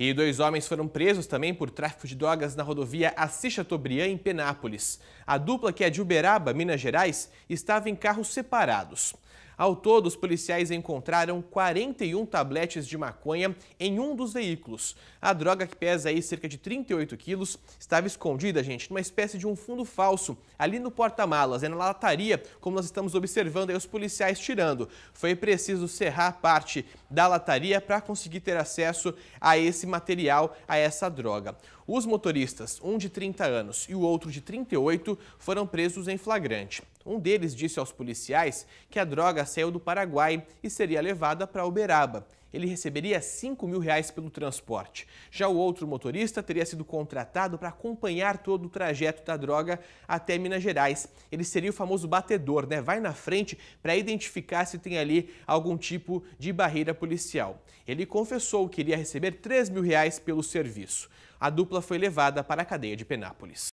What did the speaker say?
E dois homens foram presos também por tráfico de drogas na rodovia Assis Chateaubriand, em Penápolis. A dupla, que é de Uberaba, Minas Gerais, estava em carros separados. Ao todo, os policiais encontraram 41 tabletes de maconha em um dos veículos. A droga, que pesa aí cerca de 38 quilos, estava escondida, gente, numa espécie de um fundo falso, ali no porta-malas, é na lataria, como nós estamos observando aí os policiais tirando. Foi preciso serrar parte da lataria para conseguir ter acesso a esse material, a essa droga. Os motoristas, um de 30 anos e o outro de 38, foram presos em flagrante. Um deles disse aos policiais que a droga saiu do Paraguai e seria levada para Uberaba. Ele receberia 5 mil reais pelo transporte. Já o outro motorista teria sido contratado para acompanhar todo o trajeto da droga até Minas Gerais. Ele seria o famoso batedor, né? Vai na frente para identificar se tem ali algum tipo de barreira policial. Ele confessou que iria receber 3 mil reais pelo serviço. A dupla foi levada para a cadeia de Penápolis.